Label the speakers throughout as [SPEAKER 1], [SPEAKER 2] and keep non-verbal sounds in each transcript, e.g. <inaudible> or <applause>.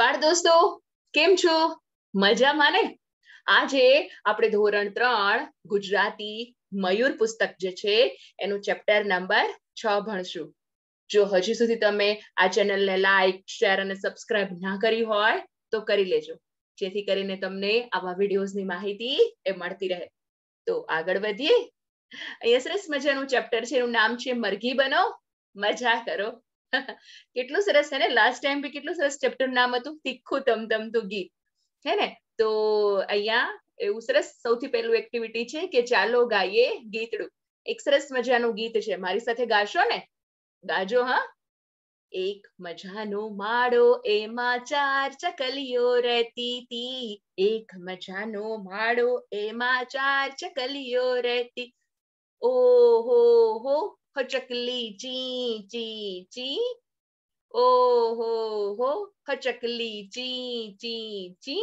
[SPEAKER 1] બાળ દોસ્તો કેમ છો મજા માને આજે આપણે ધોરણ ત્રણ ગુજરાતી મયુર પુસ્તક જે છે એનું ચેપ્ટર નંબર છ ભણશું જો હજી સુધી તમે આ ચેનલને લાઈક શેર અને સબસ્ક્રાઇબ ના કરી હોય તો કરી લેજો જેથી કરીને તમને આવા વિડીયોઝની માહિતી એ મળતી રહે તો આગળ વધીએ અહીંયા સરસ મજાનું ચેપ્ટર છે એનું નામ છે મરઘી બનો મજા કરો કેટલું સરસ છે ને લાસ્ટ ટાઈમ બી કેટલું સરસ ચેપ્ટર નામ હતું તીખું તમતમતું ગીત હે ને તો અહીંયા એવું સરસ સૌથી પહેલું એક્ટિવિટી છે કે ચાલો ગાઈએ ગીતડું એક સરસ મજાનું ગીત છે મારી સાથે ગાશો ને ગાજો હા એક મજાનો માળો એમાં ચાર ચકલીઓ રહેતી તી એક મજાનો માળો એમાં ચાર ચકલીઓ રહેતી ઓહો हचकली ची ची ची ओ हो हो हचकली ची ची ची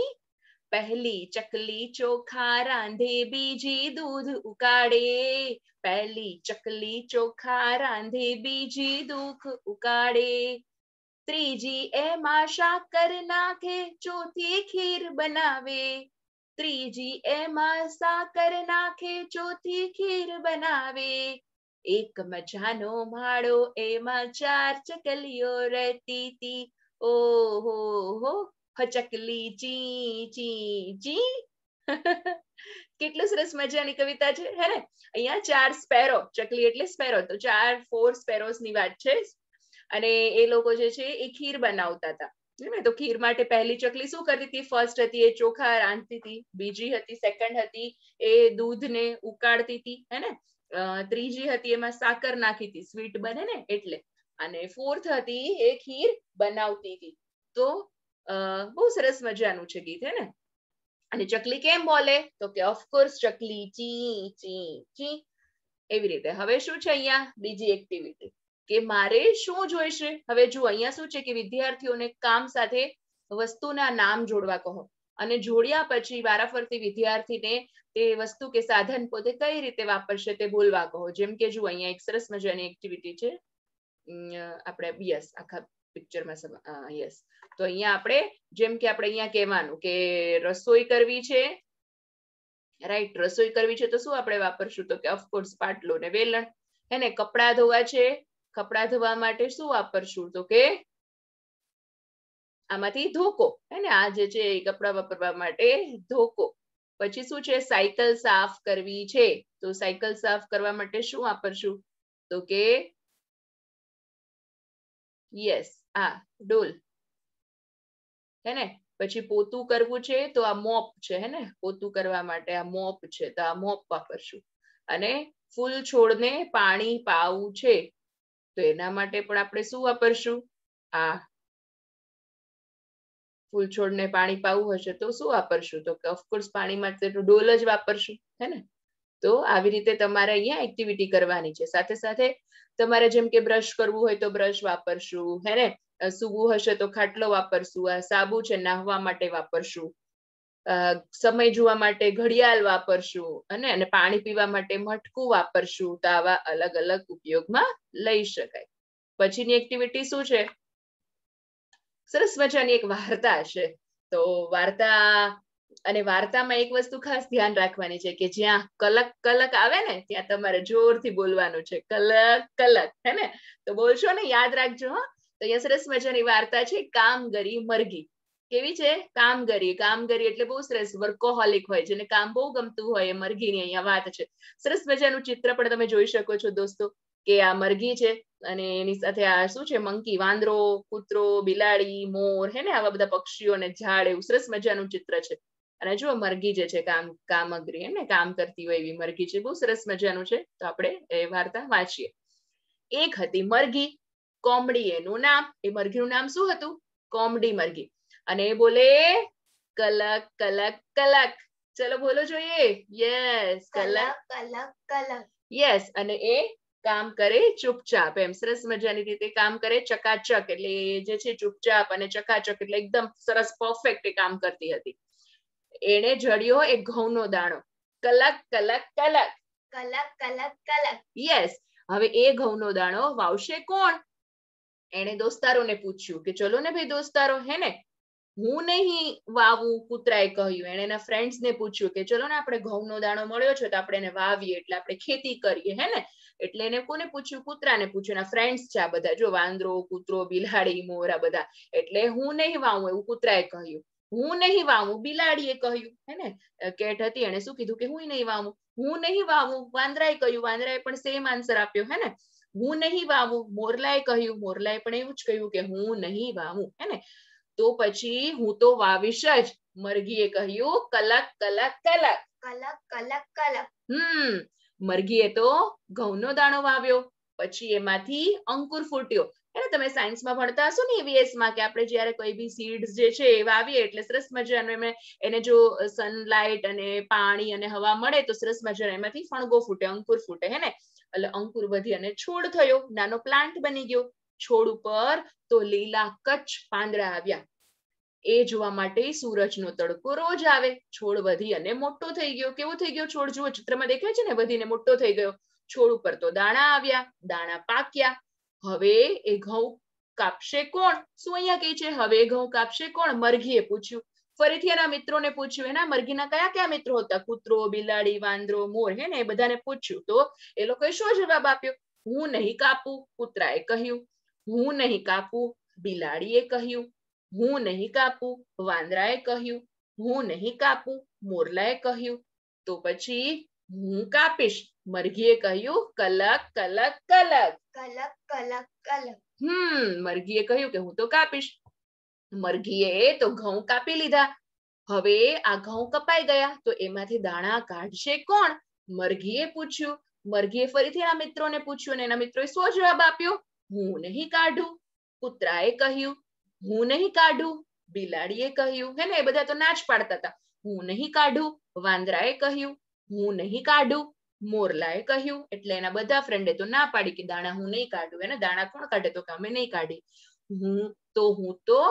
[SPEAKER 1] पहली चकली चोखा रांधे बीजी दूध उकाड़े पहली चकली चोखा रांधे बीजी दूख उकाड़े त्रीजी ए ત્રીજી એમાં સાકર નાખે ચોથી ખીર બનાવે ત્રીજી એમાં સાકર નાખે चौथी खीर बनावे એક મજાનો માળો એમાં ચાર ચકલીઓ રહેતી હતી ઓ હો હો હચકલી ચી ચી ચી <laughs> કેટલું સરસ મજાની કવિતા છે હે ને અહીંયા ચાર સ્પેરો ચકલી એટલે સ્પેરો તો ચાર ફોર સ્પેરોસ ની વાત છે અને એ લોકો જે છે એ ખીર બનાવતા હતા ને તો ખીર માટે પહેલી ચકલી શું કરતી હતી ફર્સ્ટ હતી એ ચોખા રાંધતી હતી બીજી હતી સેકન્ડ હતી એ દૂધને ઉકાળતી હતી હે ને ત્રીજી હતી એમાં સાકર નાખી સ્વીટ બને ને એટલે અને ફોર્થ હતી એ ખીર બનાવતી હતી તો બહુ સરસ મજાનું છે ગીત હે ને અને ચકલી કેમ બોલે તો કે ઓફકોર્સ ચકલી ચી ચી ચી એવી રીતે હવે શું છે અહીંયા બીજી એક્ટિવિટી કે મારે શું જોઈશે હવે જો અહીંયા શું છે કે વિદ્યાર્થીઓને કામ સાથે વસ્તુના નામ જોડવા કહો અને જોડ્યા પછી વારાફરતી વિદ્યાર્થીને તે વસ્તુ કે સાધન પોતે કઈ રીતે વાપરશે તે બોલવા કહો જેમ કે જુઓ અહીંયા એક સરસ મજાની એક્ટિવિટી છે આપણે યસ આખા પિક્ચરમાં યસ તો અહીંયા આપણે જેમ કે આપણે અહીંયા કહેવાનું કે રસોઈ કરવી છે રાઈટ રસોઈ કરવી છે તો શું આપણે વાપરશું તો કે ઓફકોર્સ પાટલો ને વેલણ હે ને કપડાં ધોવા છે કપડાં ધોવા માટે શું વાપરશું તો કે આમાંથી ધોકો હે ને આ જે છે એ કપડાં વાપરવા માટે ધોકો પછી શું છે સાયકલ સાફ કરવી છે તો સાયકલ સાફ કરવા માટે શું વાપરશું તો કે યસ આ ડોલ હે ને પછી પોતું કરવું છે તો આ મોપ છે હે ને પોતું કરવા માટે આ મોપ છે તો આ મોપ વાપરશું અને ફૂલ છોડને પાણી પાવું છે તો એના માટે પણ આપણે શું વાપરશું આ ફૂલ છોડને પાણી પાવું હશે તો શું વાપરશું તો ઓફકોર્સ પાણી માટે તો ડોલ જ વાપરશું હે ને તો આવી રીતે તમારે અહીંયા એક્ટિવિટી કરવાની છે સાથે સાથે તમારે જેમ કે બ્રશ કરવું હોય તો બ્રશ વાપરશું હે ને સૂવું હશે તો ખાટલો વાપરશું આ સાબુ છે નાહવા માટે વાપરશું સમય જોવા માટે ઘડિયાળ વાપરશું અને અને પાણી પીવા માટે મટકું વાપરશું તો આવા અલગ અલગ ઉપયોગમાં લઈ શકાય પછીની એક્ટિવિટી શું છે સરસ મજાની એક વાર્તા છે તો વાર્તા અને વાર્તામાં એક વસ્તુ ખાસ ધ્યાન રાખવાની છે કે જ્યાં કલક કલક આવે ને ત્યાં તમારે જોરથી બોલવાનું છે કલક કલક હે ને તો બોલશો ને યાદ રાખજો હા તો અહીંયા સરસ મજાની વાર્તા છે કામગરી મરઘી કેવી છે કામગરી કામગરી એટલે બહુ સરસ વર્કોહોલિક હોય જેને કામ બહુ ગમતું હોય એ મરઘીની અહીંયા વાત છે સરસ મજાનું ચિત્ર પણ તમે જોઈ શકો છો દોસ્તો કે આ મરઘી છે અને એની સાથે આ શું છે મંકી વાંદરો કૂતરો બિલાડી મોર હે ને આવા બધા પક્ષીઓ ને ઝાડ એવું સરસ મજાનું ચિત્ર છે અને જો મરઘી જે છે કામ કામગરી હે કામ કરતી હોય એવી મરઘી છે બહુ સરસ મજાનું છે તો આપણે એ વાર્તા વાંચીએ એક હતી મરઘી કોમડી એનું નામ એ મરઘીનું નામ શું હતું કોમડી મરઘી અને એ બોલે કલક કલક કલક ચલો બોલો જોઈએ યસ કલક કલક કલક યસ અને એ કામ કરે ચૂપચાપ એમ સરસ મજાની રીતે કામ કરે ચકાચક એટલે જે છે ચૂપચાપ અને ચકાચક એટલે એકદમ સરસ પરફેક્ટ કામ કરતી હતી એને જડ્યો એક ઘઉંનો દાણો કલક કલક કલક કલક કલક કલક યસ હવે એ ઘઉંનો દાણો વાવશે કોણ એણે દોસ્તારોને પૂછ્યું કે ચલો ને ભાઈ દોસ્તારો હે ને હું નહીં વાવું કૂતરાએ કહ્યું એને એના ફ્રેન્ડ્સને પૂછ્યું કે ચલો ને આપણે ઘઉંનો દાણો મળ્યો છે તો આપણે એને વાવીએ એટલે આપણે ખેતી કરીએ હે ને એટલે એને કોને પૂછ્યું કૂતરાને પૂછ્યું એના ફ્રેન્ડ્સ છે આ બધા જો વાંદરો કૂતરો બિલાડી મોર આ બધા એટલે હું નહીં વાવું એવું કૂતરાએ કહ્યું હું નહીં વાવું બિલાડીએ કહ્યું હે ને કેટ હતી એને શું કીધું કે હું નહીં વાવું હું નહીં વાવું વાંદરાએ કહ્યું વાંદરાએ પણ સેમ આન્સર આપ્યો હે ને હું નહીં વાવું મોરલાએ કહ્યું મોરલાએ પણ એવું જ કહ્યું કે હું નહીં વાવું હે ને તો પછી હું તો વાવીશ જ મરઘીએ કહ્યું કલક કલક કલક કલક કલક કલક હમ મરઘીએ તો ઘઉંનો દાણો વાવ્યો પછી એમાંથી અંકુર ફૂટ્યો એટલે તમે સાયન્સમાં ભણતા હશો ને એવીએસમાં e કે આપણે જયારે કોઈ બી સીડ્સ જે છે એ વાવીએ એટલે સરસ મજાનું એમને એને જો સનલાઇટ અને પાણી અને હવા મળે તો સરસ મજાના એમાંથી ફણગો ફૂટે અંકુર ફૂટે હે ને એટલે અંકુર વધી અને છોડ થયો નાનો પ્લાન્ટ બની ગયો છોડ ઉપર તો લીલા કચ્છ પાંદડા આવ્યા એ જોવા માટે સૂરજનો તડકો રોજ આવે છોડ વધી અને મોટો થઈ ગયો કેવો થઈ ગયો છોડ જુઓ ચિત્રમાં દેખાય છે ને વધીને મોટો થઈ ગયો છોડ ઉપર તો દાણા આવ્યા દાણા પાક્યા હવે એ ઘઉં કાપશે કોણ શું અહીંયા કહે છે હવે ઘઉં કાપશે કોણ મરઘીએ પૂછ્યું ફરીથી એના મિત્રોને પૂછ્યું એના મરઘીના કયા કયા મિત્રો હતા કૂતરો બિલાડી વાંદરો મોર હે ને એ બધાને પૂછ્યું તો એ લોકોએ શું જવાબ આપ્યો હું નહીં કાપું કૂતરાએ કહ્યું હું નહીં કાપું બિલાડીએ કહ્યું હું નહીં કાપું વાંદરાએ કહ્યું હું નહીં કાપું મોરલાએ કહ્યું તો પછી હું કાપીશ મરઘીએ કહ્યું કલક કલક કલક કલક કલક કલક હમ મરઘીએ કહ્યું કે હું તો કાપીશ મરઘીએ તો ઘઉં કાપી લીધા હવે આ ઘઉં કપાઈ ગયા તો એમાંથી દાણા કાઢશે કોણ મરઘીએ પૂછ્યું મરઘીએ ફરીથી એના મિત્રોને પૂછ્યું અને એના મિત્રોએ શો જવાબ આપ્યો હું નહીં કાઢું કૂતરાએ કહ્યું હું નહીં કાઢું બિલાડીએ કહ્યું હે ને એ બધા તો ના પાડતા હતા હું નહીં કાઢું વાંદરાએ કહ્યું હું નહીં કાઢું મોરલાએ કહ્યું એટલે એના બધા ફ્રેન્ડે તો ના પાડી કે દાણા હું નહીં કાઢું એને દાણા કોણ કાઢે તો કામે નહીં કાઢી હું તો હું તો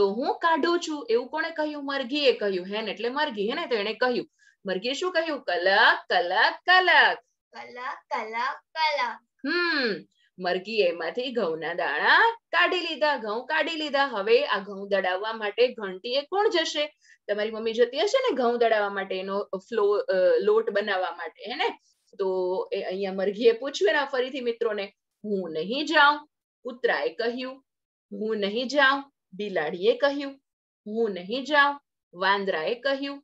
[SPEAKER 1] તો હું કાઢું છું એવું કોણે કહ્યું મરઘીએ કહ્યું હે ને એટલે મરઘી હે ને તો એને કહ્યું મરઘીએ શું કહ્યું કલક કલક કલક કલક કલક કલક હમ મરઘી એમાંથી ઘઉંના દાણા કાઢી લીધા ઘઉં કાઢી લીધા હવે આ ઘઉં દડાવવા માટે ઘંટીએ કોણ જશે તમારી મમ્મી જતી હશે ને ઘઉં દડાવવા માટે એનો ફ્લો લોટ બનાવવા માટે હે ને તો અહીંયા મરઘીએ પૂછ્યું એના ફરીથી મિત્રોને હું નહીં જાઉં કૂતરાએ કહ્યું હું નહીં જાઉં બિલાડીએ કહ્યું હું નહીં જાઉં વાંદરાએ કહ્યું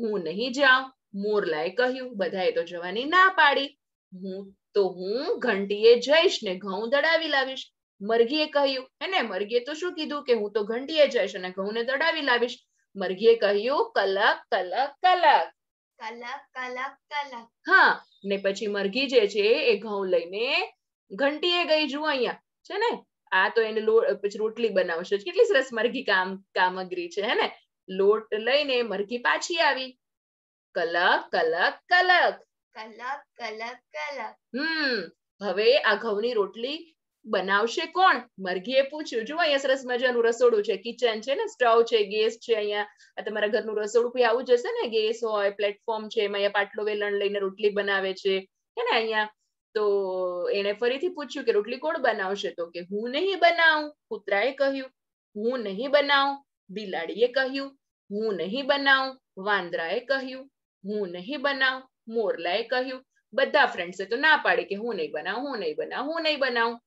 [SPEAKER 1] હું નહીં જાઉં મોરલાએ કહ્યું બધાએ તો જવાની ના પાડી હું તો હું ઘંટીએ જઈશ ને ઘઉં દડાવી લાવીશ મરઘીએ કહ્યું એને મરઘીએ તો શું કીધું કે હું તો ઘંટીએ જઈશ અને ઘઉંને દડાવી લાવીશ મરઘીએ કહ્યું કલક કલક કલક હા ને પછી મરઘી જે છે એ ઘઉં લઈને ઘંટીએ ગઈ જુઓ અહીંયા છે ને આ તો એને પછી રોટલી બનાવશે કેટલી સરસ મરઘી કામ કામગીરી છે હે ને લોટ લઈને મરઘી પાછી આવી કલક કલક કલક કલક કલક કલક હમ હવે આ ઘઉંની રોટલી બનાવશે કોણ મરઘીએ પૂછ્યું જો અહીંયા સરસ મજાનું રસોડું છે કિચન છે ને સ્ટવ છે ગેસ છે અહીંયા તમારા ઘરનું રસોડું બી આવું જશે ને ગેસ હોય પ્લેટફોર્મ છે એમાં અહીંયા પાટલો વેલણ લઈને રોટલી બનાવે છે હે ને અહીંયા તો એને ફરીથી પૂછ્યું કે રોટલી કોણ બનાવશે તો કે હું નહીં બનાવું કૂતરાએ કહ્યું હું નહીં બનાવું બિલાડીએ કહ્યું હું નહીં બનાવું વાંદરાએ કહ્યું હું નહીં બનાવું મોરલાએ કહ્યું બધા ફ્રેન્ડ્સે તો ના પાડી કે હું નહીં બનાવું હું નહીં બનાવું હું નહીં બનાવું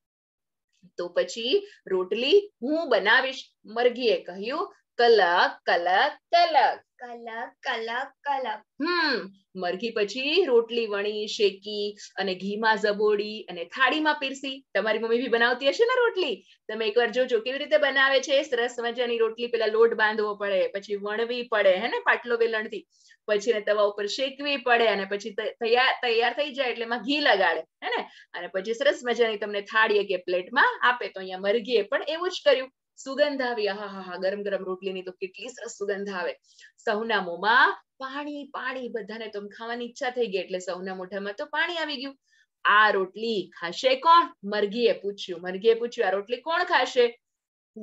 [SPEAKER 1] તો પછી રોટલી હું બનાવીશ મરઘીએ કહ્યું કલક કલક કલક કલક કલક કલક હમ મરઘી પછી રોટલી વણી શેકી અને ઘીમાં ઝબોડી અને થાળીમાં પીરસી તમારી મમ્મી બી બનાવતી હશે ને રોટલી તમે એકવાર જોજો કેવી રીતે બનાવે છે સરસ મજાની રોટલી પેલા લોટ બાંધવો પડે પછી વણવી પડે હે ને પાટલો વેલણથી પછી એને તવા ઉપર શેકવી પડે અને પછી તૈયાર તૈયાર થઈ જાય એટલે એમાં ઘી લગાડે હે ને અને પછી સરસ મજાની તમને થાળી કે પ્લેટમાં આપે તો અહીંયા મરઘીએ પણ એવું જ કર્યું સુગંધ આવી આહા હા હા ગરમ ગરમ રોટલીની તો કેટલી સરસ સુગંધ આવે સૌના મોંમાં પાણી પાણી બધાને તો ખાવાની ઈચ્છા થઈ ગઈ એટલે સૌના મોઢામાં તો પાણી આવી ગયું આ રોટલી ખાશે કોણ મરઘીએ પૂછ્યું મરઘીએ પૂછ્યું આ રોટલી કોણ ખાશે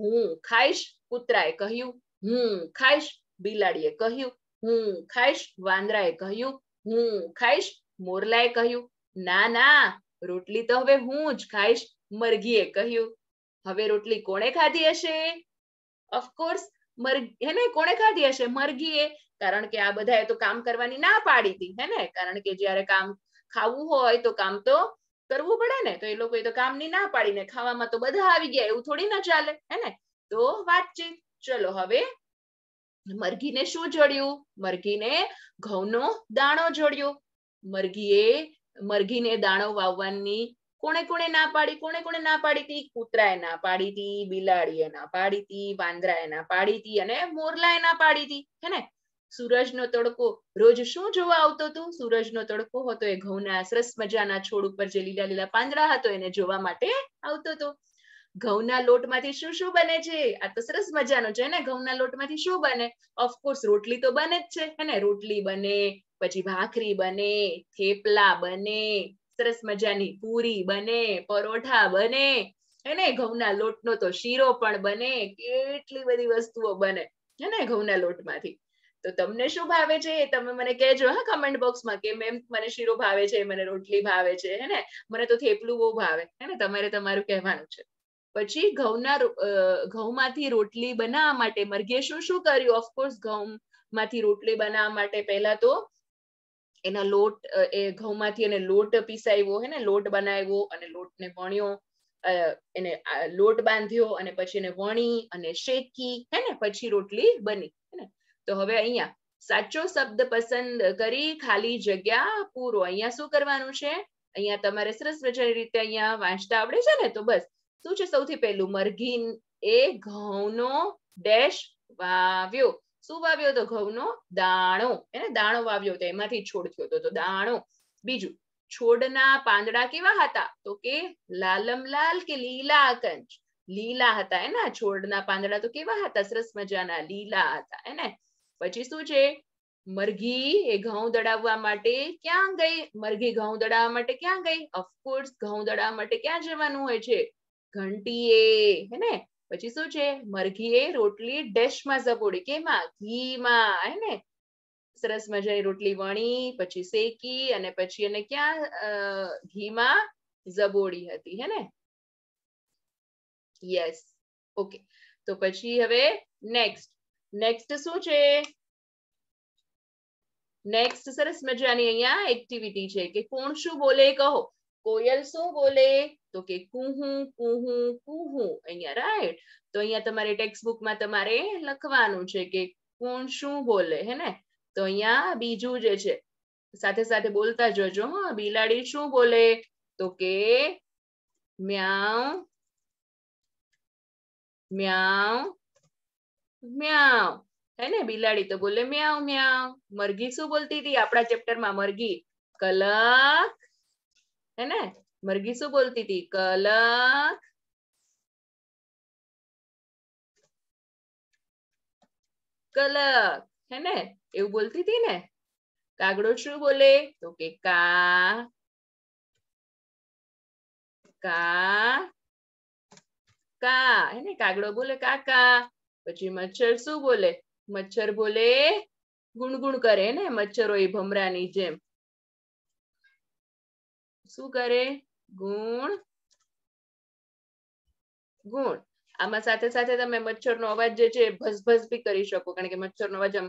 [SPEAKER 1] હું ખાઈશ કૂતરાએ કહ્યું હું ખાઈશ બિલાડીએ કહ્યું હું ખાઈશ વાંદરાએ કહ્યું હું ખાઈશ મોરલાએ કહ્યું ના ના રોટલી તો હવે હું જ ખાઈશ મરઘીએ કહ્યું હવે રોટલી કોણે ખાધી હશે ઓફકોર્સ મરઘી કોણે ખાધી હશે મરઘીએ કારણ કે આ બધા તો કામ કરવાની ના પાડી હતી હે કારણ કે જ્યારે કામ ખાવું હોય તો કામ તો કરવું પડે ને તો એ લોકોએ તો કામની ના પાડીને ખાવામાં તો બધા આવી ગયા એવું થોડી ના ચાલે હેને તો વાતચીત ચલો હવે મરઘીને શું જોડ્યું મરઘીને ઘઉંનો દાણો જોડ્યો મરઘીએ મરઘીને દાણો વાવવાની કોણે કોણે ના પાડી કોણે કોણે ના પાડી હતી કૂતરાએ ના પાડી હતી બિલાડીએ ના પાડી હતી વાંદરાએ ના પાડી હતી અને મોરલાએ ના પાડી હતી હે ને સૂરજનો તડકો રોજ શું જોવા આવતો હતો સૂરજનો તડકો હતો એ ઘઉંના સરસ મજાના છોડ ઉપર જે લીલા લીલા પાંદડા હતો એને જોવા માટે આવતો હતો ઘઉંના લોટમાંથી શું શું બને છે આ તો સરસ મજાનો છે ને ઘઉંના લોટમાંથી શું બને ઓફકોર્સ રોટલી તો બને જ છે હે ને રોટલી બને પછી ભાખરી બને થેપલા બને સરસ મજાની પૂરી બને પરોઠા બને હેને ઘઉંના લોટનો તો શીરો પણ બને કેટલી બધી વસ્તુઓ બને હેને ઘઉંના લોટમાંથી તો તમને શું ભાવે છે એ તમે મને કહેજો હા કમેન્ટ બોક્સમાં કે મેમ મને શીરો ભાવે છે મને રોટલી ભાવે છે હે ને મને તો થેપલું બહુ ભાવે હેને તમારે તમારું કહેવાનું છે પછી ઘઉંના ઘઉંમાંથી રોટલી બનાવવા માટે મરઘે શું શું કર્યું ઓફકોર્સ ઘઉં માંથી રોટલી બનાવવા માટે પહેલા તો એના લોટ એ ઘઉંમાંથી એને લોટ પીસાવ્યો હે ને લોટ બનાવ્યો અને લોટને વણ્યો એને લોટ બાંધ્યો અને પછી એને વણી અને શેકી હે ને પછી રોટલી બની હે ને તો હવે અહીંયા સાચો શબ્દ પસંદ કરી ખાલી જગ્યા પૂરો અહીંયા શું કરવાનું છે અહીંયા તમારે સરસ મજાની રીતે અહીંયા વાંચતા આવડે છે ને તો બસ શું છે સૌથી પહેલું મરઘીન એ ઘઉંનો ડેશ વાવ્યો શું વાવ્યો હતો ઘઉંનો દાણો એને દાણો વાવ્યો હતો એમાંથી છોડ થયો હતો તો દાણો બીજું છોડના પાંદડા કેવા હતા તો કે લાલમ કે લીલા કંચ લીલા હતા એના છોડના પાંદડા તો કેવા હતા સરસ મજાના લીલા હતા એને પછી શું છે મરઘી એ ઘઉં દડાવવા માટે ક્યાં ગઈ મરઘી ઘઉં દડાવવા માટે ક્યાં ગઈ ઓફકોર્સ ઘઉં દડાવવા માટે ક્યાં જવાનું હોય છે ઘંટીએ હે ને પછી શું છે મરઘી એ રોટલી ડેશમાં ઝપોડી કેમાં ઘીમાં હે ને સરસ મજાની રોટલી વણી પછી શેકી અને પછી એને ક્યાં ઘીમાં ઝબોડી હતી હે ને યસ ઓકે તો પછી હવે નેક્સ્ટ નેક્સ્ટ શું છે નેક્સ્ટ સરસ મજાની અહીંયા એક્ટિવિટી છે કે કોણ શું બોલે કહો કોયલ શું બોલે તો કે કુહું કુહું કુહું અહીંયા રાઈટ તો અહીંયા તમારે ટેક્સ્ટ માં તમારે લખવાનું છે કે કોણ શું બોલે હે ને તો અહીંયા બીજું જે છે સાથે સાથે બોલતા જજો હા બિલાડી શું બોલે તો કે મ્યાઉ મ્યાઉ મ્યાઉ હે ને બિલાડી તો બોલે મ્યાઉ મ્યાઉ મરઘી શું બોલતી હતી આપણા ચેપ્ટરમાં મરઘી કલક હે ને મરઘી શું બોલતી હતી કલક કલક હે ને એવું બોલતી હતી ને કાગડો શું બોલે તો કે કા કા કા હે ને કાગડો બોલે કાકા પછી મચ્છર શું બોલે મચ્છર બોલે ગુણગુણ કરે ને મચ્છરો એ ભમરાની જેમ શું કરે ગુણ ગુણ આમાં સાથે સાથે તમે મચ્છરનો અવાજ જે છે ભસભસ બી કરી શકો કારણ કે મચ્છરનો અવાજ આમ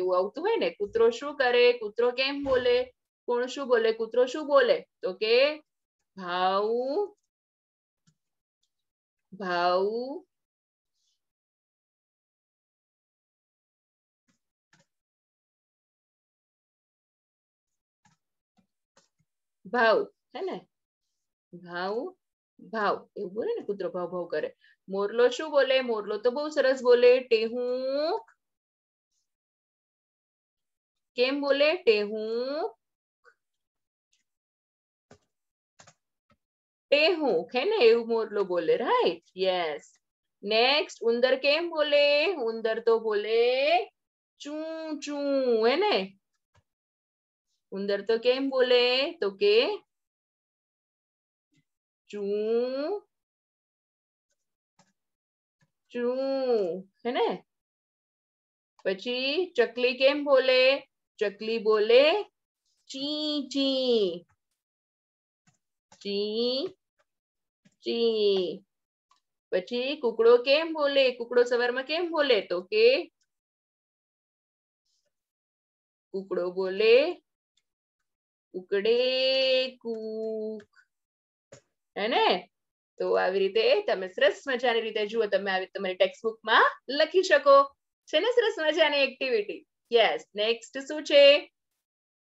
[SPEAKER 1] એવું આવતું હોય ને કૂતરો શું કરે કૂતરો કેમ બોલે કોણ શું બોલે કૂતરો શું બોલે તો કે ભાવ ભાવ ભાવ હે ભાવ ભાવ એવું બોલે ને કૂતરો ભાવ ભાવ કરે મોરલો શું બોલે મોરલો તો બહુ સરસ બોલે ટેહુંક કેમ બોલે ટેહુંક ટેહુંક હે ને એવું મોરલો બોલે રાઈટ યસ નેક્સ્ટ ઉંદર કેમ બોલે ઉંદર તો બોલે ચું ચું હે ને ઉંદર તો કેમ બોલે તો કે चू चू है ने पची चकली केम बोले चकली बोले ची ची ची ची पची कुकड़ो केम बोले कुकड़ो सवर में केम बोले तो के कुकड़ो बोले कुकड़े कुक હે તો આવી રીતે તમે સરસ મજાની રીતે જુઓ તમે આવી તમારી ટેક્સ્ટ લખી શકો છે ને સરસ મજાની એક્ટિવિટી યસ નેક્સ્ટ શું છે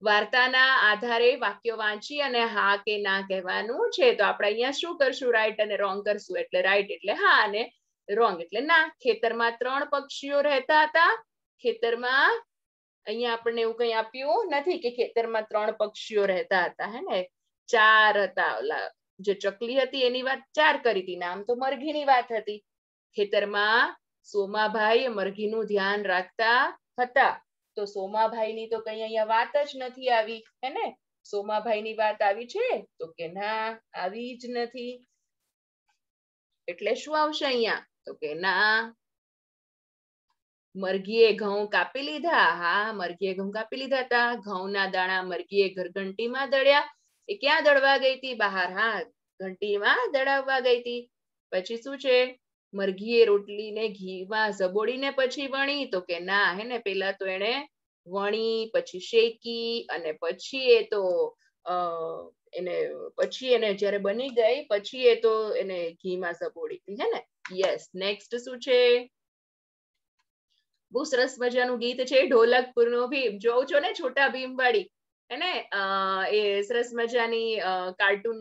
[SPEAKER 1] વાર્તાના આધારે વાક્યો વાંચી અને હા કે ના કહેવાનું છે તો આપણે અહીંયા શું કરશું રાઈટ અને રોંગ કરશું એટલે રાઈટ એટલે હા અને રોંગ એટલે ના ખેતરમાં ત્રણ પક્ષીઓ રહેતા હતા ખેતરમાં અહીંયા આપણને એવું કંઈ આપ્યું નથી કે ખેતરમાં ત્રણ પક્ષીઓ રહેતા હતા હે ને ચાર હતા ઓલા જે ચકલી હતી એની વાત ચાર કરી હતી નામ તો મરઘીની વાત હતી ખેતરમાં સોમાભાઈ મરઘીનું ધ્યાન રાખતા હતા તો સોમાભાઈની તો કઈ અહીંયા વાત જ નથી આવી હે ને સોમાભાઈની વાત આવી છે તો કે ના આવી જ નથી એટલે શું આવશે અહીંયા તો કે ના મરઘીએ ઘઉં કાપી લીધા હા મરઘીએ ઘઉં કાપી લીધા હતા ઘઉંના દાણા મરઘીએ ઘરઘંટીમાં દળ્યા એ ક્યાં દળવા ગઈ હતી બહાર હા ઘંટીમાં દળાવવા ગઈ હતી પછી શું છે મરઘીએ રોટલીને ઘીમાં ઝબોડીને પછી વણી તો કે ના હે ને પેલા તો એને વણી પછી શેકી અને પછી એ તો એને પછી એને જ્યારે બની ગઈ પછી એ તો એને ઘીમાં સપોડી હતી હે ને યસ નેક્સ્ટ શું છે બહુ સરસ મજાનું ગીત છે ઢોલકપુર નું ભીમ જોઉં છો ને છોટા ભીમ વાળી હેને એ સરસ મજાની કાર્ટૂન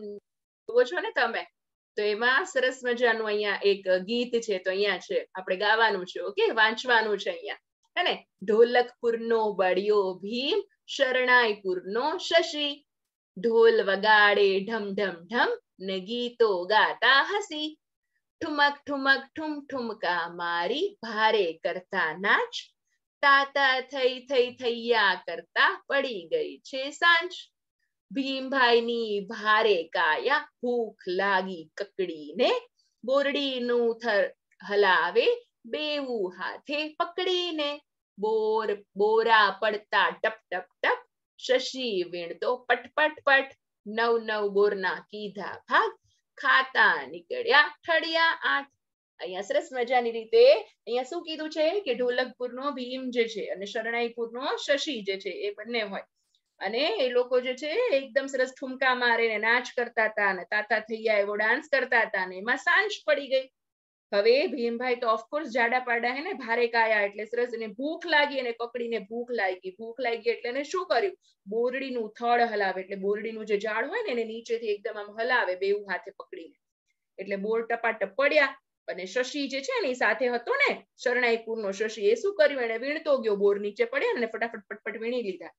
[SPEAKER 1] જુઓ છો ને તમે તો એમાં સરસ મજાનું અહીંયા એક ગીત છે તો અહીંયા છે આપણે ગાવાનું છે ઓકે વાંચવાનું છે અહીંયા હેને ઢોલકપુરનો બળિયો ભીમ શરણાઈપુરનો શશી ઢોલ વગાડે ઢમ ઢમ ઢમ ને ગીતો ગાતા હસી ઠુમક ઠુમક ઠુમ ઠુમકા મારી ભારે કરતા નાચ તાતા થઈ થઈ થૈયા કરતા પડી ગઈ છે સાંજ ભીમભાઈની ભારે કાયા ભૂખ લાગી કકડીને બોરડીનું થર હલાવે બેવું હાથે પકડીને બોર બોરા પડતા ટપ ટપ ટપ શશી વીણતો પટ પટ પટ નવ નવ બોરના કીધા ભાગ ખાતા નીકળ્યા ઠળિયા આઠ અહીંયા સરસ મજાની રીતે અહીંયા શું કીધું છે કે ઢોલકપુરનો ભીમ જે છે અને શરણાઈપુર નો શશી જે છે એ બંને હોય અને એ લોકો જે છે એકદમ સરસ ઠુમકા મારે ને નાચ કરતા હતા અને તાતા થઈ ગયા એવો ડાન્સ કરતા હતા ને એમાં સાંજ પડી ગઈ હવે ભીમભાઈ તો ઓફકોર્સ જાડા પાડા હે ને ભારે કાયા એટલે સરસ એને ભૂખ લાગી અને પકડીને ભૂખ લાગી ભૂખ લાગી એટલે એને શું કર્યું બોરડીનું થડ હલાવે એટલે બોરડીનું જે ઝાડ હોય ને એને નીચેથી એકદમ આમ હલાવે બેવું હાથે પકડીને એટલે બોર ટપા ટપ પડ્યા અને શશી જે છે એની સાથે હતો ને શરણાઈ કુરનો શશી એ શું કર્યું એને વીણતો ગયો બોર નીચે પડે અને ફટાફટ ફટફટ વીણી લીધા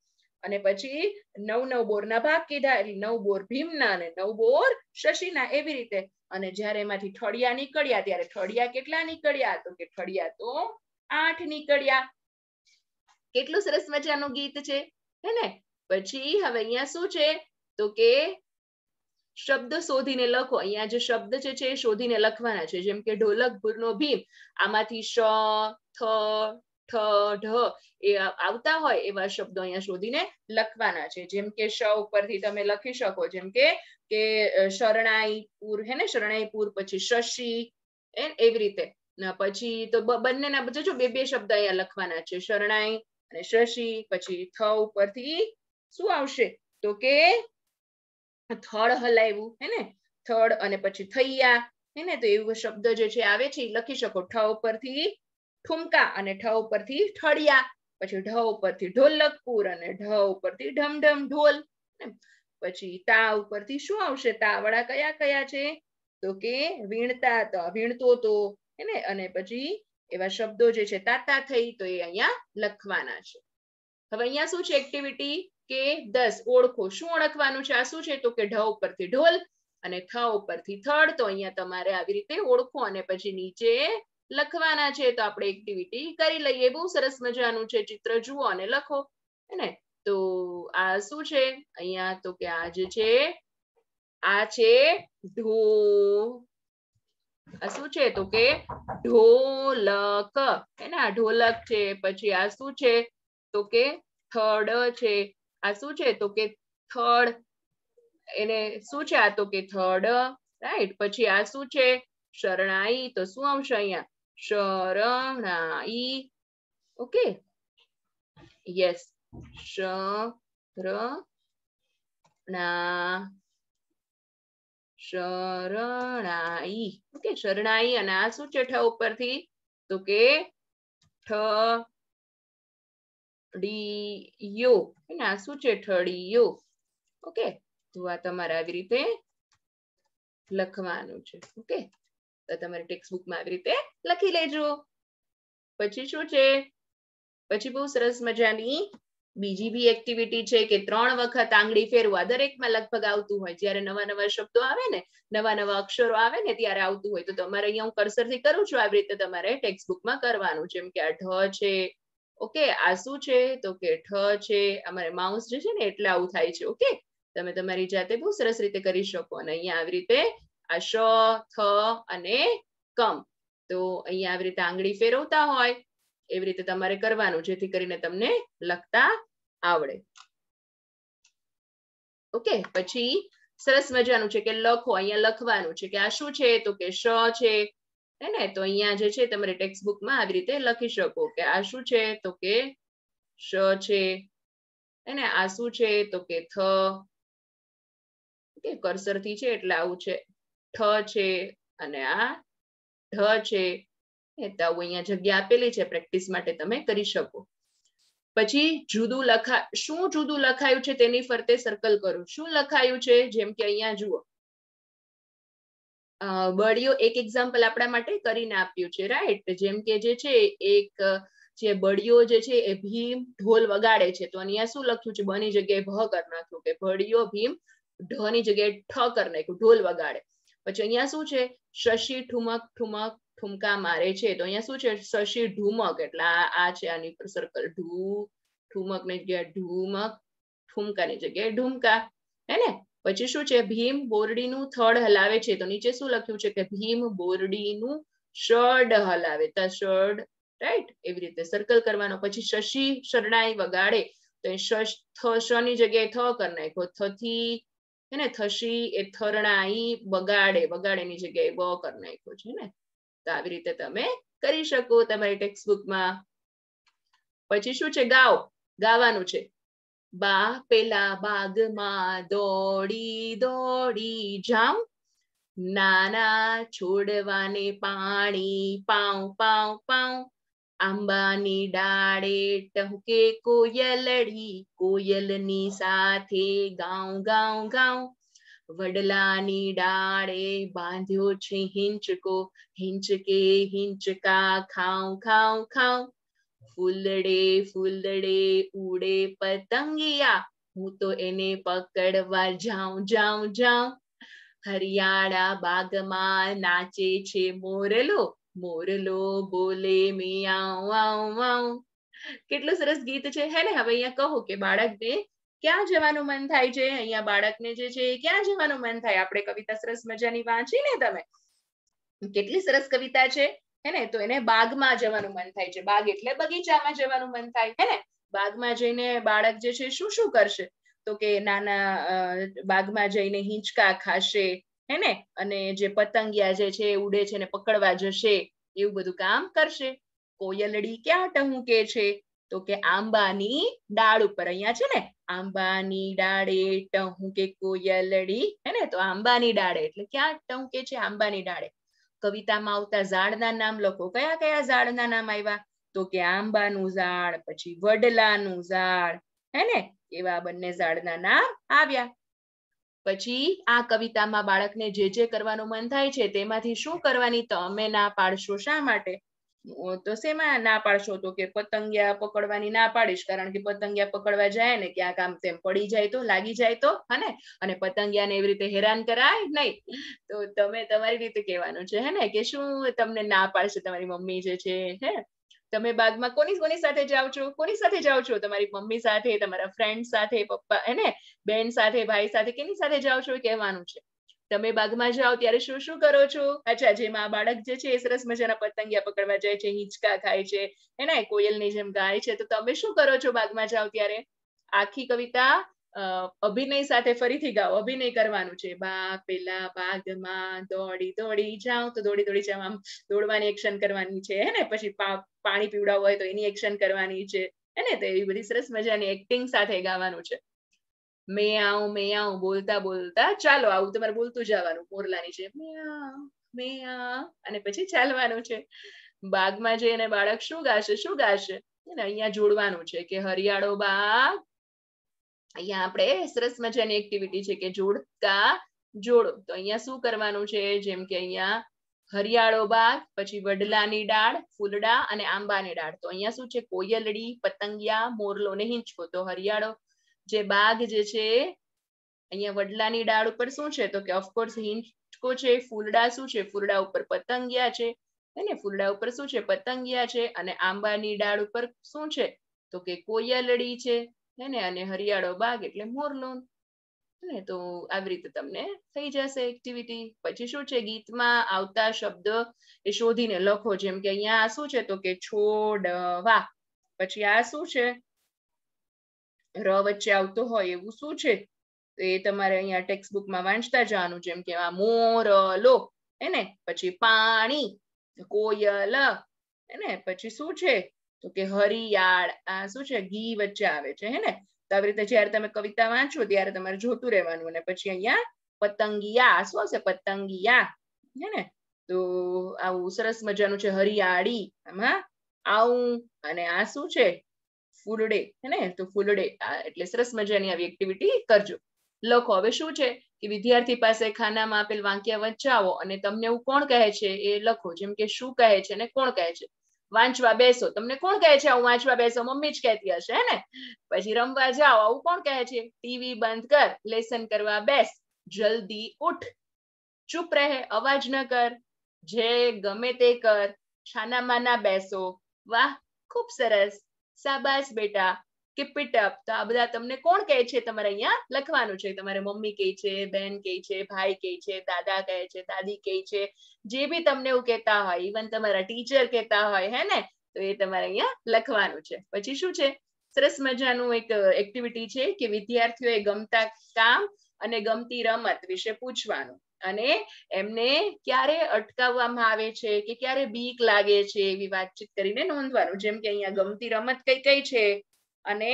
[SPEAKER 1] અને પછી નવ નવ બોરના ભાગ કીધા એટલે નવ બોર ભીમના અને નવ બોર શશીના એવી રીતે અને જ્યારે એમાંથી ઠળિયા નીકળ્યા ત્યારે ઠળિયા કેટલા નીકળ્યા તો કે ઠળિયા તો આઠ નીકળ્યા કેટલું સરસ મજાનું ગીત છે હે ને પછી હવે અહીંયા શું છે તો કે શબ્દ શોધીને લખો અહીંયા જે શબ્દ છે છે એ શોધીને લખવાના છે જેમ કે ઢોલક ભૂરનો ભીમ આમાંથી શ થ ઠ ઢ એ આવતા હોય એવા શબ્દો અહીંયા શોધીને લખવાના છે જેમ કે શ ઉપરથી તમે લખી શકો જેમ કે કે શરણાઈપુર હે ને શરણાઈપુર પછી શશી એવી રીતે પછી તો બંનેના બધા જો બે બે શબ્દ અહીંયા લખવાના છે શરણાઈ અને શશી પછી થ ઉપરથી શું આવશે તો કે થળ હલાવ્યું હે ને થળ અને પછી થૈયા હે ને તો એવો શબ્દ જે છે આવે છે લખી શકો ઠ ઉપરથી ઠુમકા અને ઠ ઉપરથી ઠળિયા પછી ઢ ઉપરથી ઢોલકપુર અને ઢ ઉપરથી ઢમઢમ ઢોલ પછી તા ઉપરથી શું આવશે તાવડા કયા કયા છે તો કે વીણતા તો વીણતો તો હે અને પછી એવા શબ્દો જે છે તાતા થઈ તો એ અહીંયા લખવાના છે હવે અહીંયા શું છે એક્ટિવિટી કે દસ ઓળખો શું ઓળખવાનું છે આ શું છે તો કે ઢ ઉપરથી ઢોલ અને થ ઉપરથી થડ તો અહીંયા તમારે આવી રીતે ઓળખો અને પછી નીચે લખવાના છે તો આપણે એક્ટિવિટી કરી લઈએ બહુ સરસ મજાનું છે ચિત્ર જુઓ અને લખો ને તો આ શું છે અહીંયા તો કે આ જે છે આ છે ઢો આ શું છે તો કે ઢોલક હે ને આ ઢોલક છે પછી આ શું છે તો કે થડ છે આ શું છે તો કે થર્ડ એને શું છે આ તો કે થર્ડ રાઈટ પછી આ શું છે શરણાઈ તો શું આવશે અહીંયા શરણાઈ ઓકે યસ શરણા શરણાઈ ઓકે શરણાઈ અને આ શું છે ઠ ઉપરથી તો કે ઠ ડીયો ના શું છે ઠળિયો ઓકે તો આ તમારે આવી રીતે લખવાનું છે ઓકે તો તમારે ટેક્સ્ટ બુકમાં આવી રીતે લખી લેજો પછી શું છે પછી બહુ સરસ મજાની બીજી બી એક્ટિવિટી છે કે ત્રણ વખત આંગળી ફેરવા દરેકમાં લગભગ આવતું હોય જ્યારે નવા નવા શબ્દો આવે ને નવા નવા અક્ષરો આવે ને ત્યારે આવતું હોય તો તમારે અહીંયા હું કર્સરથી કરું છું આવી રીતે તમારે ટેક્સ્ટ બુકમાં કરવાનું જેમ કે આ ઢ છે ઓકે આ શું છે તો કે ઠ છે અમારે માઉસ જે છે ને એટલે આવું થાય છે ઓકે તમે તમારી જાતે બહુ સરસ રીતે કરી શકો અને અહીંયા આવી રીતે આ શ થ અને કમ તો અહીંયા આવી રીતે આંગળી ફેરવતા હોય એવી રીતે તમારે કરવાનું જેથી કરીને તમને લખતા આવડે ઓકે પછી સરસ મજાનું છે કે લખો અહીંયા લખવાનું છે કે આ શું છે તો કે શ છે હે તો અહીંયા જે છે તમારે ટેક્સ્ટ બુકમાં આવી રીતે લખી શકો કે આ શું છે તો કે શ છે હે ને આ શું છે તો કે થ કે કર્સરથી છે એટલે આવું છે ઠ છે અને આ ઢ છે એ તો અહીંયા જગ્યા આપેલી છે પ્રેક્ટિસ માટે તમે કરી શકો પછી જુદું લખા શું જુદું લખાયું છે તેની ફરતે સર્કલ કરું શું લખાયું છે જેમ કે અહીંયા જુઓ બળીઓ એક એક્ઝામ્પલ આપણા માટે કરીને આપ્યું છે રાઈટ જેમ કે જે છે એક જે બળીઓ જે છે એ ભીમ ઢોલ વગાડે છે તો અહીંયા શું લખ્યું છે બની જગ્યાએ ભ કર નાખ્યું કે બળીઓ ભીમ ઢની જગ્યાએ ઠ કર નાખ્યું ઢોલ વગાડે પછી અહીંયા શું છે શશી ઠુમક ઠુમક ઠુમકા મારે છે તો અહીંયા શું છે શશી ઢુમક એટલે આ છે આની ઉપર સર્કલ ઢુ ઠુમક ની જગ્યાએ ઢુમક ઠુમકાની જગ્યાએ ઢુમકા હે ને પછી શું છે ભીમ બોરડીનું થડ હલાવે છે તો નીચે શું લખ્યું છે કે ભીમ બોરડીનું શર્ડ હલાવે ત શર્ડ રાઈટ એવી રીતે સર્કલ કરવાનો પછી શશી શરણાઈ વગાડે તો શની જગ્યાએ થ કરી નાખ્યો થથી હે ને થશી એ થરણાઈ બગાડે બગાડેની જગ્યાએ બ કરી નાખ્યો છે ને તો આવી રીતે તમે કરી શકો તમારી ટેક્સ્ટ બુકમાં પછી શું છે ગાવ ગાવાનું છે બા પેલા બાગમાં દોડી દોડી જાઉં નાના છોડવાને પાણી પાઉ પાઉ પાઉ આંબાની ડાળે ટહુકે કોયલડી કોયલની સાથે ગાઉં ગાઉં ગાઉં વડલાની ડાળે બાંધ્યો છે હિંચકો હિંચકે હિંચકા ખાઉં ખાઉં ખાઉં ફૂલડે ફૂલડે ઉડે પતંગિયા હું તો એને પકડવા જાઉં જાઉં જાઉં હરિયાળા બાગમાં નાચે છે મોરલો મોરલો બોલે મિયાઉ આઉ કેટલું સરસ ગીત છે હે ને હવે અહીંયા કહો કે બાળકને ક્યાં જવાનું મન થાય છે અહીંયા બાળકને જે છે ક્યાં જવાનું મન થાય આપણે કવિતા સરસ મજાની વાંચી ને તમે કેટલી સરસ કવિતા છે હે ને તો એને બાગમાં જવાનું મન થાય છે બાગ એટલે બગીચામાં જવાનું મન થાય હે ને બાગમાં જઈને બાળક જે છે શું શું કરશે તો કે નાના બાગમાં જઈને હિંચકા ખાશે હે ને અને જે પતંગિયા જે છે ઉડે છે ને પકડવા જશે એવું બધું કામ કરશે કોયલડી ક્યાં ટહુકે છે તો કે આંબાની ડાળ ઉપર અહીંયા છે ને આંબાની ડાળે ટહુકે કોયલડી હે ને તો આંબાની ડાળે એટલે ક્યાં ટહુકે છે આંબાની ડાળે કવિતામાં આવતા ઝાડના નામ લખો કયા કયા ઝાડના નામ આવ્યા તો કે આંબાનું ઝાડ પછી વડલાનું ઝાડ હે ને એવા બંને ઝાડના નામ આવ્યા પછી આ કવિતામાં બાળકને જે જે કરવાનું મન થાય છે તેમાંથી શું કરવાની તમે ના પાડશો શા માટે તો શેમાં ના પાડશો તો કે પતંગિયા પકડવાની ના પાડીશ કારણ કે પતંગિયા પકડવા જાય ને ક્યાંક આમ તેમ પડી જાય તો લાગી જાય તો હને અને પતંગિયાને એવી રીતે હેરાન કરાય નહીં તો તમે તમારી રીતે કહેવાનું છે હે ને કે શું તમને ના પાડશે તમારી મમ્મી જે છે હે તમે બાગમાં કોની કોની સાથે જાઓ છો કોની સાથે જાઓ છો તમારી મમ્મી સાથે તમારા ફ્રેન્ડ સાથે પપ્પા હે ને બેન સાથે ભાઈ સાથે કેની સાથે જાઓ છો એ કહેવાનું છે તમે બાગમાં જાઓ ત્યારે શું શું કરો છો અચ્છા જેમાં બાળક જે છે એ સરસ મજાના પતંગિયા પકડવા જાય છે હિંચકા ખાય છે હે ને કોયલની જેમ ગાય છે તો તમે શું કરો છો બાગમાં જાઓ ત્યારે આખી કવિતા અભિનય સાથે ફરીથી ગાઓ અભિનય કરવાનું છે બાગ પેલા બાગમાં દોડી દોડી જાઓ તો દોડી દોડી જાઓ આમ દોડવાની એક્શન કરવાની છે હે ને પછી પાણી પીવડાવું હોય તો એની એક્શન કરવાની છે હે ને તો એવી બધી સરસ મજાની એક્ટિંગ સાથે ગાવાનું છે મેઆઉ મેઆઉ બોલતા બોલતા ચાલો આવું તમારે બોલતું જવાનું મોરલાની છે મેઆ મેઆ અને પછી ચાલવાનું છે બાગમાં જઈને બાળક શું ગાશે શું ગાશે ને અહીંયા જોડવાનું છે કે હરિયાળો બાગ અહીંયા આપણે સરસ મજાની એક્ટિવિટી છે કે જોડતા જોડો તો અહીંયા શું કરવાનું છે જેમ કે અહીંયા હરિયાળો બાગ પછી વડલાની ડાળ ફૂલડા અને આંબાની ડાળ તો અહીંયા શું છે કોયલડી પતંગિયા મોરલો ને હિંચકો તો હરિયાળો જે બાગ જે છે અહીંયા વડલાની ડાળ ઉપર શું છે તો કે ઓફકોર્સ હિંચકો છે ફૂલડા શું છે ફૂલડા ઉપર પતંગિયા છે ને ફૂલડા ઉપર શું છે પતંગિયા છે અને આંબાની ડાળ ઉપર શું છે તો કે કોયલડી છે હે અને હરિયાળો બાગ એટલે મોરલોન ને તો આવી રીતે તમને થઈ જશે એક્ટિવિટી પછી શું છે ગીતમાં આવતા શબ્દ એ શોધીને લખો જેમ કે અહીંયા આ શું છે તો કે છોડવા પછી આ શું છે ર વચ્ચે આવતો હોય એવું શું છે તો એ તમારે અહીંયા ટેક્સ્ટ બુકમાં વાંચતા જવાનું જેમ કે આ મોરલો હે ને પછી પાણી કોયલ હે ને પછી શું છે તો કે હરિયાળ આ શું છે ઘી વચ્ચે આવે છે હે ને તો આવી રીતે જ્યારે તમે કવિતા વાંચો ત્યારે તમારે જોતું રહેવાનું અને પછી અહીંયા પતંગિયા શું હશે પતંગિયા હે ને તો આવું સરસ મજાનું છે હરિયાળી આમાં આવું અને આ શું છે ફૂલડે હે ને તો ફૂલડે એટલે સરસ મજાની આવી એક્ટિવિટી કરજો લખો હવે શું છે કે વિદ્યાર્થી પાસે ખાનામાં આપેલ વાંક્યા વંચાવો અને તમને એવું કોણ કહે છે એ લખો જેમ કે શું કહે છે અને કોણ કહે છે વાંચવા બેસો તમને કોણ કહે છે આવું વાંચવા બેસો મમ્મી જ કહેતી હશે હે ને પછી રમવા જાઓ આવું કોણ કહે છે ટીવી બંધ કર લેસન કરવા બેસ જલ્દી ઉઠ ચૂપ રહે અવાજ ન કર જે ગમે તે કર છાનામાં ના બેસો વાહ ખૂબ સરસ સાબાસ બેટા કે પિટ અપ તો આ બધા તમને કોણ કહે છે તમારે અહીંયા લખવાનું છે તમારે મમ્મી કહે છે બેન કહે છે ભાઈ કહે છે દાદા કહે છે દાદી કહે છે જે બી તમને એવું કહેતા હોય ઇવન તમારા ટીચર કહેતા હોય હે ને તો એ તમારે અહીંયા લખવાનું છે પછી શું છે સરસ મજાનું એક એક્ટિવિટી છે કે વિદ્યાર્થીઓએ ગમતા કામ અને ગમતી રમત વિશે પૂછવાનું અને એમને ક્યારે અટકાવવામાં આવે છે કે ક્યારે બીક લાગે છે એવી વાતચીત કરીને નોંધવાનું જેમ કે અહીંયા ગમતી રમત કઈ કઈ છે અને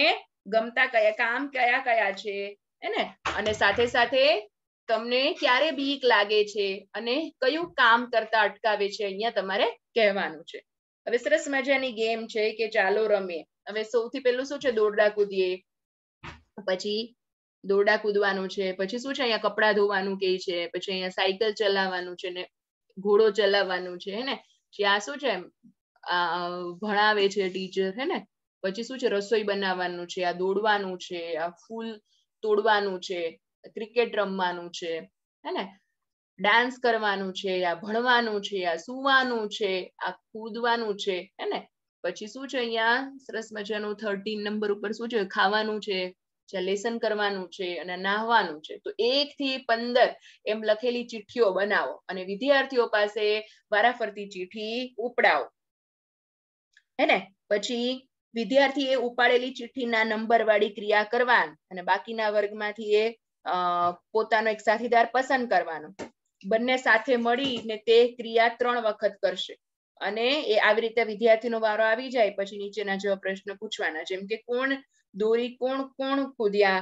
[SPEAKER 1] ગમતા કયા કામ કયા કયા છે હે અને સાથે સાથે તમને ક્યારે બીક લાગે છે અને કયું કામ કરતા અટકાવે છે અહીંયા તમારે કહેવાનું છે હવે સરસ મજાની ગેમ છે કે ચાલો રમીએ હવે સૌથી પહેલું શું છે દોરડા કૂદીએ પછી દોરડા કૂદવાનું છે પછી શું છે અહીંયા કપડાં ધોવાનું કે છે પછી અહીંયા સાયકલ ચલાવવાનું છે ને ઘોડો ચલાવવાનું છે હે ને પછી આ શું છે ભણાવે છે ટીચર હે ને પછી શું છે રસોઈ બનાવવાનું છે આ દોડવાનું છે આ ફૂલ તોડવાનું છે ક્રિકેટ રમવાનું છે હે ને ડાન્સ કરવાનું છે આ ભણવાનું છે આ સુવાનું છે આ કૂદવાનું છે હે ને પછી શું છે અહીંયા સરસ મજાનું થર્ટીન નંબર ઉપર શું છે ખાવાનું છે જ્યાં લેસન કરવાનું છે અને નાહવાનું છે તો એક થી પંદર એમ લખેલી ચિઠ્ઠીઓ બનાવો અને વિદ્યાર્થીઓ પાસે વારાફરતી ચિઠ્ઠી ઉપડાવો હે પછી વિદ્યાર્થી ઉપાડેલી ચિઠ્ઠીના નંબર ક્રિયા કરવાની અને બાકીના વર્ગમાંથી એ પોતાનો એક સાથીદાર પસંદ કરવાનો બંને સાથે મળીને તે ક્રિયા ત્રણ વખત કરશે અને એ આવી રીતે વિદ્યાર્થીનો વારો આવી જાય પછી નીચેના જેવા પ્રશ્ન પૂછવાના જેમ કે કોણ દોરી કોણ કોણ કૂદ્યા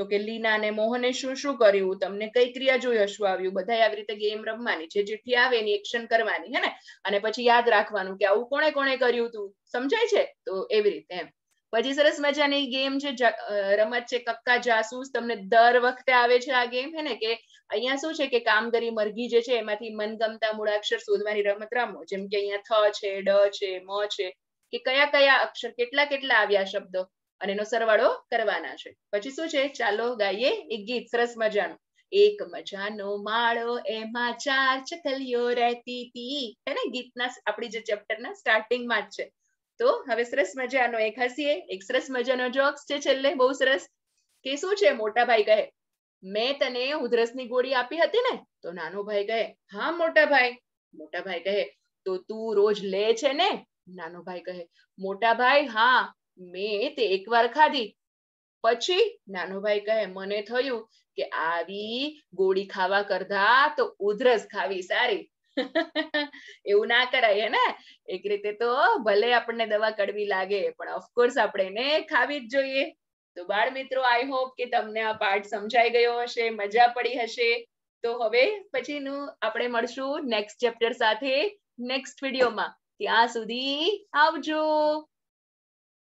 [SPEAKER 1] તો કે લીના ને મોહને શું શું કર્યું તમને કઈ ક્રિયા જોઈ હસવું આવ્યું બધા આવી રીતે ગેમ રમવાની જે ચિઠ્ઠી આવે એની એક્શન કરવાની હે ને અને પછી યાદ રાખવાનું કે આવું કોણે કોણે કર્યું તું સમજાય છે તો એવી રીતે એમ પછી સરસ મજાની ગેમ છે રમત છે કક્કા જાસૂસ તમને દર વખતે આવે છે આ ગેમ હે ને કે અહીંયા શું છે કે કામગરી મરઘી જે છે એમાંથી મનગમતા મૂળાક્ષર શોધવાની રમત રમો જેમ કે અહીંયા થ છે ડ છે મ છે કે કયા કયા અક્ષર કેટલા કેટલા આવ્યા શબ્દો અને એનો સરવાળો કરવાના છે પછી શું છે ચાલો ગાઈએ એક ગીત સરસ મજાનું એક મજાનો માળો એમાં ચાર ચકલીઓ રહેતી હતી હે ને ગીતના આપણી જે ચેપ્ટરના સ્ટાર્ટિંગમાં જ છે તો હવે સરસ મજાનો એક હસીએ એક સરસ મજાનો જોક્સ છે છેલ્લે બહુ સરસ કે શું છે મોટા ભાઈ કહે મેં તને ઉધરસની ગોળી આપી હતી ને તો નાનો ભાઈ કહે હા મોટા ભાઈ મોટા ભાઈ કહે તો તું રોજ લે છે ને નાનો ભાઈ કહે મોટા ભાઈ હા મેં તે એકવાર ખાધી પછી નાનુભાઈ કહે મને થયું કે આવી ગોળી ખાવા કરતા તો ઉધરસ ખાવી સારી <laughs> એવું ના કરાય હે ને એક રીતે તો ભલે આપણને દવા કડવી લાગે પણ ઓફકોર્સ આપણે એને ખાવી જ જોઈએ તો બાળ મિત્રો આઈ હોપ કે તમને આ પાઠ સમજાઈ ગયો હશે મજા પડી હશે તો હવે પછીનું આપણે મળશું નેક્સ્ટ ચેપ્ટર સાથે નેક્સ્ટ વિડીયોમાં ત્યાં સુધી આવજો